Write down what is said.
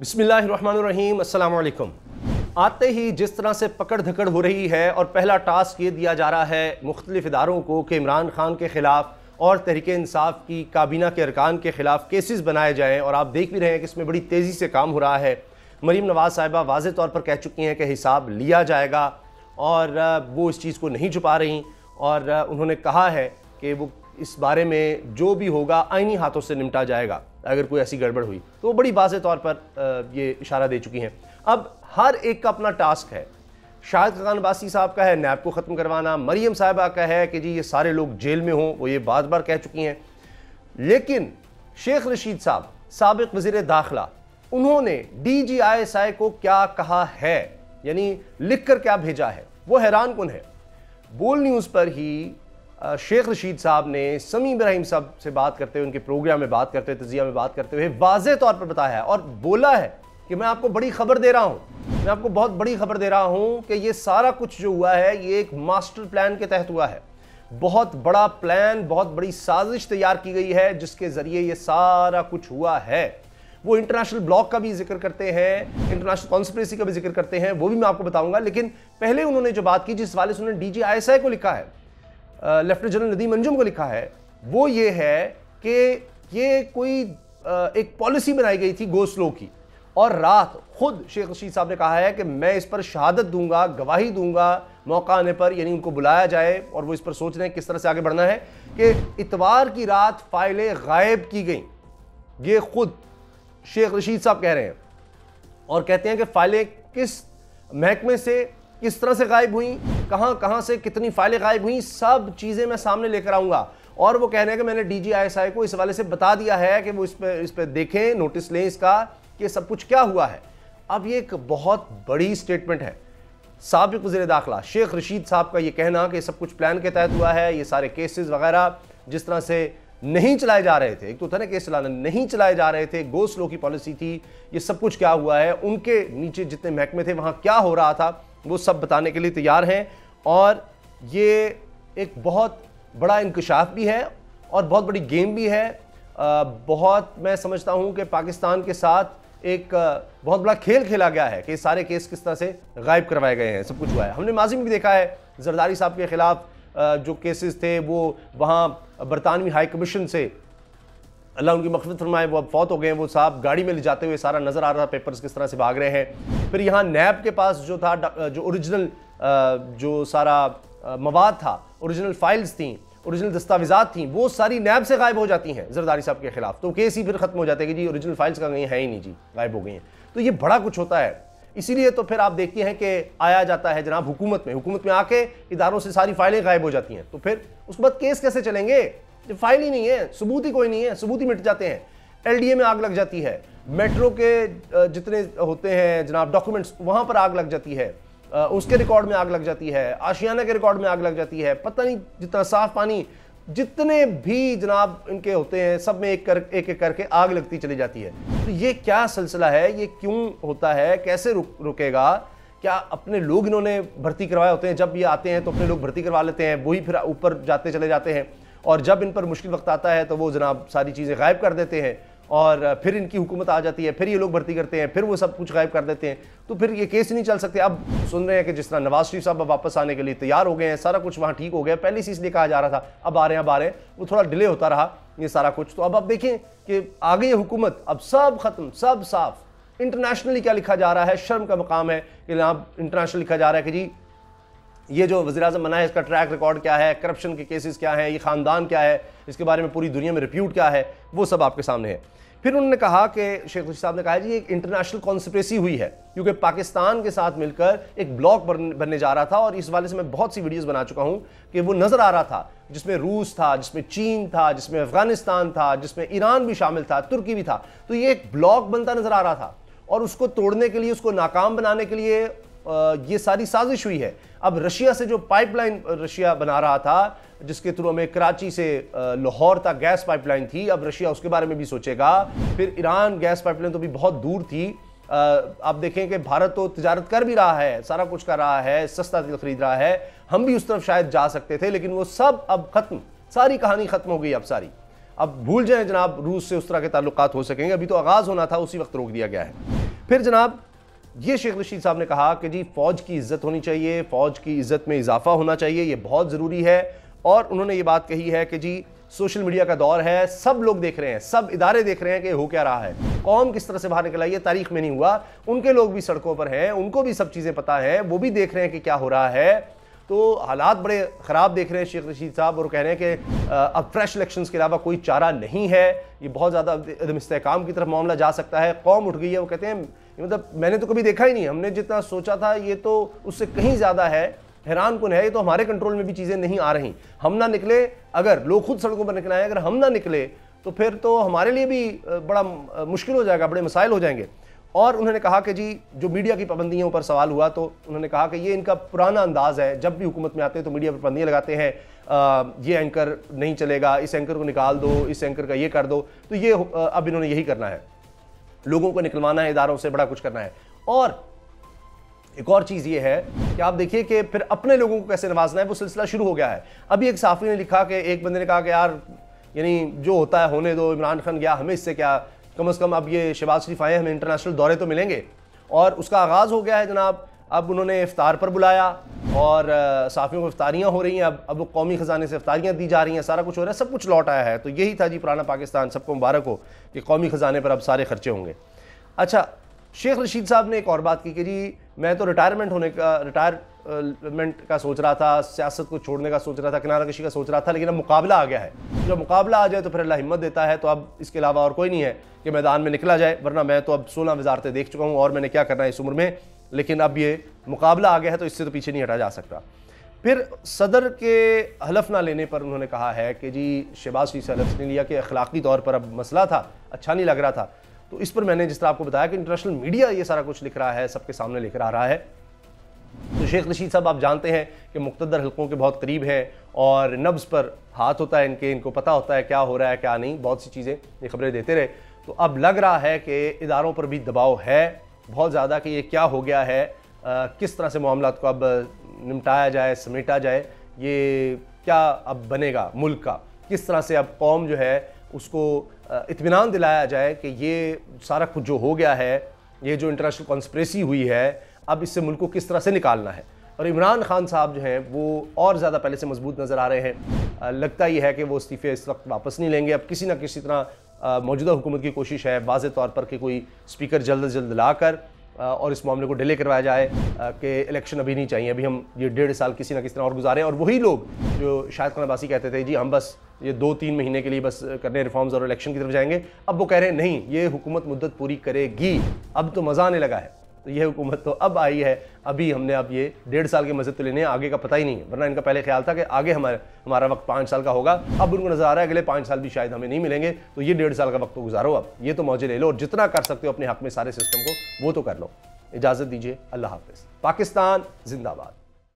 बिसमीम अल्लाम आते ही जिस तरह से पकड़ धकड़ हो रही है और पहला टास्क ये दिया जा रहा है मुख्तलिफ इदारों को कि इमरान खान के ख़िलाफ़ और तहरीक इंसाफ की काबीना के अरकान के ख़िलाफ़ केसेस बनाए जाएँ और आप देख भी रहे हैं कि इसमें बड़ी तेज़ी से काम हो रहा है मरीम नवाज़ साहिबा वाज तौर पर कह चुकी हैं कि हिसाब लिया जाएगा और वो इस चीज़ को नहीं छुपा रही और उन्होंने कहा है कि वो इस बारे में जो भी होगा आइनी हाथों से निपटा जाएगा अगर कोई ऐसी गड़बड़ हुई तो वो बड़ी वाज तौर पर ये इशारा दे चुकी हैं अब हर एक का अपना टास्क है शाहिद खान बासी साहब का है नैब को ख़त्म करवाना मरीम साहबा का है कि जी ये सारे लोग जेल में हों वो ये बार बार कह चुकी हैं लेकिन शेख रशीद साहब सबक वजीर दाखिला उन्होंने D G I S I को क्या कहा है यानी लिख कर क्या भेजा है वो हैरान कन है बोल न्यूज़ पर ही शेख रशीद साहब ने समी इब्राहिम साहब से बात करते हुए उनके प्रोग्राम में बात करते हुए तजिया में बात करते हुए वाज तौर पर बताया है और बोला है कि मैं आपको बड़ी खबर दे रहा हूँ मैं आपको बहुत बड़ी खबर दे रहा हूँ कि ये सारा कुछ जो हुआ है ये एक मास्टर प्लान के तहत हुआ है बहुत बड़ा प्लान बहुत बड़ी साजिश तैयार की गई है जिसके ज़रिए ये सारा कुछ हुआ है वो इंटरनेशनल ब्लॉक का भी जिक्र करते हैं इंटरनेशनल कॉन्स्परेसी का भी जिक्र करते हैं वो भी मैं आपको बताऊंगा लेकिन पहले उन्होंने जो बात की जिस हवाले से उन्होंने D G I S I को लिखा है लेफ्टिनेंट जनरल नदीम अंजुम को लिखा है वो ये है कि ये कोई एक पॉलिसी बनाई गई थी गो स्लो की और रात खुद शेख रशीद साहब ने कहा है कि मैं इस पर शहादत दूंगा गवाही दूंगा मौका आने पर यानी उनको बुलाया जाए और वो इस पर सोच रहे हैं किस तरह से आगे बढ़ना है कि इतवार की रात फाइलें गायब की गई ये खुद शेख रशीद साहब कह रहे हैं और कहते हैं कि फाइलें किस महकमे से किस तरह से गायब हुई कहाँ कहां से कितनी फाइलें गायब हुई सब चीज़ें मैं सामने लेकर आऊंगा और वो कह रहे हैं कि मैंने डी को इस वाले से बता दिया है कि वो इस पर इस पर देखें नोटिस लें इसका कि सब कुछ क्या हुआ है अब ये एक बहुत बड़ी स्टेटमेंट है सबक वजीर दाखिला शेख रशीद साहब का ये कहना कि सब कुछ प्लान के तहत हुआ है ये सारे केसेस वगैरह जिस तरह से नहीं चलाए जा रहे थे एक तो था ना केस चलाना नहीं चलाए जा रहे थे गोसलो की पॉलिसी थी ये सब कुछ क्या हुआ है उनके नीचे जितने महकमे थे वहाँ क्या हो रहा था वो सब बताने के लिए तैयार हैं और ये एक बहुत बड़ा इंकशाफ भी है और बहुत बड़ी गेम भी है बहुत मैं समझता हूँ कि पाकिस्तान के साथ एक बहुत बड़ा खेल खेला गया है कि सारे केस किस तरह से गायब करवाए गए हैं सब कुछ हुआ है हमने माजी में भी देखा है जरदारी साहब के ख़िलाफ़ जो केसेस थे वो वहाँ बरतानवी हाई कमीशन से अल्लाह उनकी मकफत फरमाए वो अब फौत हो गए हैं वो साहब गाड़ी में ले जाते हुए सारा नज़र आ रहा था पेपर्स किस तरह से भाग रहे हैं फिर यहाँ नैब के पास जो था जो ओरिजिनल जो सारा मवाद था ओरिजिनल फाइल्स थी ओरिजिनल दस्तावेजा थी वो सारी नैब से गायब हो जाती हैं जरदारी साहब के खिलाफ तो केस ही फिर खत्म हो जाते हैं कि जी ओरिजिनल फाइल्स का कहीं है ही नहीं जी गायब हो गई हैं तो ये बड़ा कुछ होता है इसीलिए तो फिर आप देखते हैं कि आया जाता है जनाब हुकूमत में हुकूमत में आके इदारों से सारी फाइलें गायब हो जाती हैं तो फिर उसके बाद केस कैसे चलेंगे फाइल ही नहीं है सबूत ही कोई नहीं है सबूत ही मिट जाते हैं एलडीए में आग लग जाती है मेट्रो के जितने होते हैं जनाब डॉक्यूमेंट्स वहां पर आग लग जाती है उसके रिकॉर्ड में आग लग जाती है आशियाना के रिकॉर्ड में आग लग जाती है पता नहीं जितना साफ पानी जितने भी जनाब इनके होते हैं सब में एक कर एक एक करके आग लगती चली जाती है तो ये क्या सिलसिला है ये क्यों होता है कैसे रुक रुकेगा क्या अपने लोग इन्होंने भर्ती करवाए होते हैं जब ये आते हैं तो अपने लोग भर्ती करवा लेते हैं वही फिर ऊपर जाते चले जाते हैं और जब इन पर मुश्किल वक्त आता है तो वो जनाब सारी चीज़ें गायब कर देते हैं और फिर इनकी हुकूमत आ जाती है फिर ये लोग भर्ती करते हैं फिर वो सब कुछ गायब कर देते हैं तो फिर ये केस नहीं चल सकते अब सुन रहे हैं कि जिस तरह नवाज शरीफ साहब वापस आने के लिए तैयार हो गए हैं सारा कुछ वहाँ ठीक हो गया पहले से इसलिए कहा जा रहा था अब आ रहे हैं अब आ रहे हैं वो थोड़ा डिले होता रहा ये सारा कुछ तो अब आप देखें कि आ गई हुकूमत अब सब ख़त्म सब साफ इंटरनेशनली क्या लिखा जा रहा है शर्म का मकाम है कि आप इंटरनेशनल लिखा जा रहा है कि जी ये जो वजी अजम बना है इसका ट्रैक रिकॉर्ड क्या है करप्शन के केसेस क्या हैं ये ख़ानदान क्या है इसके बारे में पूरी दुनिया में रिप्यूट क्या है वो सब आपके सामने है फिर उन्होंने कहा कि शेख खुशी साहब ने कहा जी एक इंटरनेशनल कॉन्सप्रेसी हुई है क्योंकि पाकिस्तान के साथ मिलकर एक ब्लॉक बनने जा रहा था और इस वाले से मैं बहुत सी वीडियोज़ बना चुका हूँ कि वो नज़र आ रहा था जिसमें रूस था जिसमें चीन था जिसमें अफगानिस्तान था जिसमें ईरान भी शामिल था तुर्की भी था तो ये एक ब्लॉक बनता नज़र आ रहा था और उसको तोड़ने के लिए उसको नाकाम बनाने के लिए ये सारी साजिश हुई है अब रशिया से जो पाइपलाइन रशिया बना रहा था जिसके थ्रू हमें कराची से लाहौर तक गैस पाइपलाइन थी अब रशिया उसके बारे में भी सोचेगा फिर ईरान गैस पाइपलाइन तो भी बहुत दूर थी आप देखें कि भारत तो तजारत कर भी रहा है सारा कुछ कर रहा है सस्ता तेल खरीद रहा है हम भी उस तरफ शायद जा सकते थे लेकिन वो सब अब खत्म सारी कहानी खत्म हो गई अब सारी अब भूल जाए जनाब रूस से उस तरह के ताल्लुकात हो सकेंगे अभी तो आगाज़ होना था उसी वक्त रोक दिया गया है फिर जनाब ये शेख रशीद साहब ने कहा कि जी फ़ौज की इज़्ज़त होनी चाहिए फ़ौज की इज़्ज़त में इजाफा होना चाहिए ये बहुत ज़रूरी है और उन्होंने ये बात कही है कि जी सोशल मीडिया का दौर है सब लोग देख रहे हैं सब इदारे देख रहे हैं कि हो क्या रहा है कौम किस तरह से बाहर निकला ये तारीख में नहीं हुआ उनके लोग भी सड़कों पर हैं उनको भी सब चीज़ें पता है वो भी देख रहे हैं कि क्या हो रहा है तो हालात बड़े ख़राब देख रहे हैं शेख रशीद साहब और कह रहे हैं कि अब फ्रेश इलेक्शन के अलावा कोई चारा नहीं है ये बहुत ज़्यादा इस्तेकाम की तरफ मामला जा सकता है कौम उठ गई है वो कहते हैं मतलब मैंने तो कभी देखा ही नहीं हमने जितना सोचा था ये तो उससे कहीं ज़्यादा है हैरान कन है ये तो हमारे कंट्रोल में भी चीज़ें नहीं आ रही हम ना निकले अगर लोग खुद सड़कों पर आए अगर हम ना निकले तो फिर तो हमारे लिए भी बड़ा मुश्किल हो जाएगा बड़े मसाइल हो जाएंगे और उन्होंने कहा कि जी जो मीडिया की पाबंदियों पर सवाल हुआ तो उन्होंने कहा कि ये इनका पुराना अंदाज है जब भी हुकूमत में आते हैं तो मीडिया पर पाबंदियाँ लगाते हैं आ, ये एंकर नहीं चलेगा इस एंकर को निकाल दो इस एंकर का ये कर दो तो ये अब इन्होंने यही करना है लोगों को निकलवाना है इदारों से बड़ा कुछ करना है और एक और चीज़ ये है कि आप देखिए कि फिर अपने लोगों को कैसे नवाजना है वो सिलसिला शुरू हो गया है अभी एक साफी ने लिखा कि एक बंदे ने कहा कि यार यानी जो होता है होने दो इमरान खान गया हमें इससे क्या कम अज़ कम अब ये शहबाज शरीफ आए हमें इंटरनेशनल दौरे तो मिलेंगे और उसका आगाज़ हो गया है जनाब अब उन्होंने इफ़ार पर बुलाया और साफ़ियों को इफ़ारियाँ हो रही हैं अब अब कौमी ख़जाने से अफ्तारियाँ दी जा रही हैं सारा कुछ हो रहा है सब कुछ लौट आया है तो यही था जी पुराना पाकिस्तान सबको मुबारक हो कि कौमी ख़जाने पर अब सारे खर्चे होंगे अच्छा शेख रशीद साहब ने एक और बात की कि जी मैं तो रिटायरमेंट होने का रिटायर मेंट का सोच रहा था सियासत को छोड़ने का सोच रहा था किनारा कशी का सोच रहा था लेकिन अब मुकाबला आ गया है जब मुकाबला आ जाए तो फिर अल्लाह हिम्मत देता है तो अब इसके अलावा और कोई नहीं है कि मैदान में निकला जाए वरना मैं तो अब सोलह वजारतें देख चुका हूँ और मैंने क्या करना है इस उम्र में लेकिन अब ये मुकाबला आ गया है तो इससे तो पीछे नहीं हटा जा सकता फिर सदर के हलफ ना लेने पर उन्होंने कहा है कि जी शहबाज शरीफ से हलफ ने लिया कि अखलाकी तौर पर अब मसला था अच्छा नहीं लग रहा था तो इस पर मैंने जिस तरह आपको बताया कि इंटरनेशनल मीडिया ये सारा कुछ लिख रहा है सबके सामने लिख रहा है तो शेख रशीद साहब आप जानते हैं कि मुख्तर हलकों के बहुत करीब हैं और नब्स पर हाथ होता है इनके इनको पता होता है क्या हो रहा है क्या नहीं बहुत सी चीज़ें ये खबरें देते रहे तो अब लग रहा है कि इदारों पर भी दबाव है बहुत ज़्यादा कि ये क्या हो गया है आ, किस तरह से मामला को अब निपटाया जाए समेटा जाए ये क्या अब बनेगा मुल्क का किस तरह से अब कौम जो है उसको इतमान दिलाया जाए कि ये सारा कुछ जो हो गया है ये जो इंटरनेशनल कॉन्स्परेसी हुई है अब इससे मुल्क को किस तरह से निकालना है और इमरान खान साहब जो हैं वो और ज़्यादा पहले से मजबूत नज़र आ रहे हैं लगता ही है कि वो इस्तीफ़े इस वक्त वापस नहीं लेंगे अब किसी ना किसी तरह मौजूदा हुकूमत की कोशिश है वाज तौर पर कि कोई स्पीकर जल्द अज जल्द ला कर और इस मामले को डिले करवाया जाए कि इलेक्शन अभी नहीं चाहिए अभी हम ये डेढ़ साल किसी ना किसी तरह और गुजारे और वही लोग जो शायद खान अब्बासी कहते थे जी हम बस ये दो तीन महीने के लिए बस करने रिफॉर्म्स और इलेक्शन की तरफ जाएंगे अब वो कह रहे हैं नहीं ये हुकूमत मुद्दत पूरी करेगी अब तो मज़ा आने लगा है तो ये हुकूमत तो अब आई है अभी हमने अब ये डेढ़ साल के मजे तो लेने आगे का पता ही नहीं है वरना इनका पहले ख्याल था कि आगे हमारे हमारा वक्त पाँच साल का होगा अब उनको नजर आ रहा है अगले पाँच साल भी शायद हमें नहीं मिलेंगे तो ये डेढ़ साल का वक्त तो गुजारो अब ये तो मौजे ले लो और जितना कर सकते हो अपने हक में सारे सिस्टम को वो तो कर लो इजाज़त दीजिए अल्लाह हाफिज़ पाकिस्तान जिंदाबाद